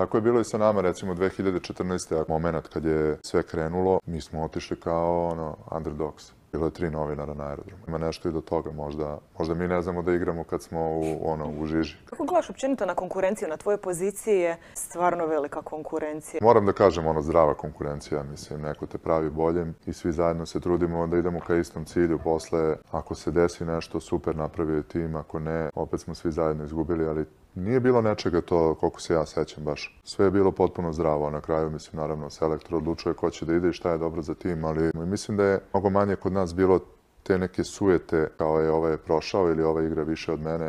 Tako je bilo i sa nama, recimo 2014. moment kad je sve krenulo, mi smo otišli kao ono, underdogs. Bilo je tri novinara na aerodromu. Ima nešto i do toga. Možda, možda mi ne znamo da igramo kad smo u, ono, u žiži. Kako gledaš općenito na konkurenciju? Na tvojoj poziciji je stvarno velika konkurencija. Moram da kažem, ono, zdrava konkurencija. Mislim, neko te pravi boljem i svi zajedno se trudimo da idemo ka istom cilju. Posle, ako se desi nešto, super napravi je tim. Ako ne, opet smo svi zajedno izgubili, ali Nije bilo nečega to, koliko se ja sećam baš. Sve je bilo potpuno zdravo, na kraju mislim naravno selektor odlučuje ko će da ide i šta je dobro za tim, ali mislim da je mnogo manje kod nas bilo te neke sujete kao je ovaj prošao ili ova igra više od mene,